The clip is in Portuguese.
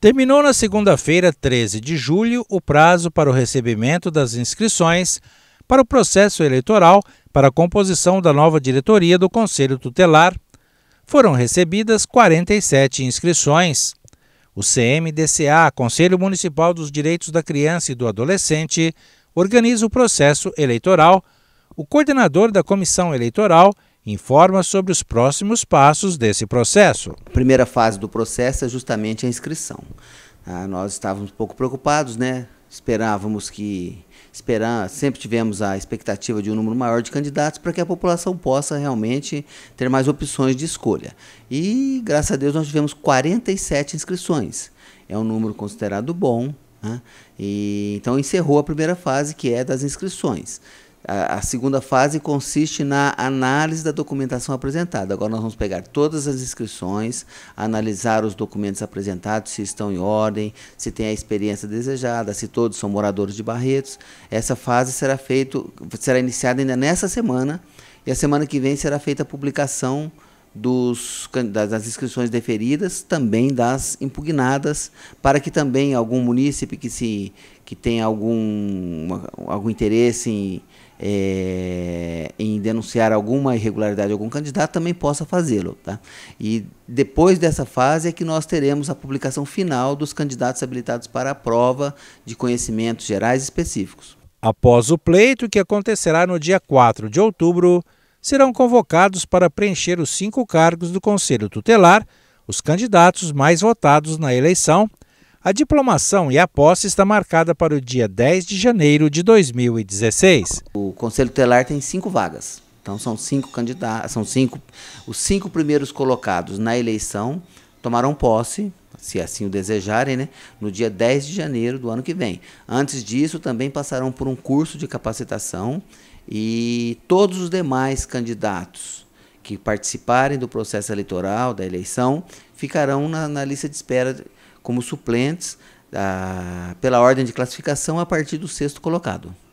Terminou na segunda-feira, 13 de julho, o prazo para o recebimento das inscrições para o processo eleitoral para a composição da nova diretoria do Conselho Tutelar. Foram recebidas 47 inscrições. O CMDCA, Conselho Municipal dos Direitos da Criança e do Adolescente, organiza o processo eleitoral. O coordenador da comissão eleitoral informa sobre os próximos passos desse processo. A primeira fase do processo é justamente a inscrição. Ah, nós estávamos um pouco preocupados, né? Esperávamos que esperar, sempre tivemos a expectativa de um número maior de candidatos para que a população possa realmente ter mais opções de escolha. E, graças a Deus, nós tivemos 47 inscrições. É um número considerado bom. Né? E, então, encerrou a primeira fase, que é das inscrições. A, a segunda fase consiste na análise da documentação apresentada. Agora nós vamos pegar todas as inscrições, analisar os documentos apresentados, se estão em ordem, se tem a experiência desejada, se todos são moradores de Barretos. Essa fase será feito, será iniciada ainda nessa semana e a semana que vem será feita a publicação dos, das inscrições deferidas, também das impugnadas, para que também algum munícipe que se que tem algum, algum interesse em, é, em denunciar alguma irregularidade de algum candidato também possa fazê-lo. Tá? E depois dessa fase é que nós teremos a publicação final dos candidatos habilitados para a prova de conhecimentos gerais específicos. Após o pleito, que acontecerá no dia 4 de outubro, serão convocados para preencher os cinco cargos do Conselho Tutelar os candidatos mais votados na eleição a diplomação e a posse está marcada para o dia 10 de janeiro de 2016. O Conselho Telar tem cinco vagas. Então são cinco candidatos, são cinco, os cinco primeiros colocados na eleição tomarão posse, se assim o desejarem, né, no dia 10 de janeiro do ano que vem. Antes disso, também passarão por um curso de capacitação e todos os demais candidatos que participarem do processo eleitoral, da eleição, ficarão na, na lista de espera como suplentes ah, pela ordem de classificação a partir do sexto colocado.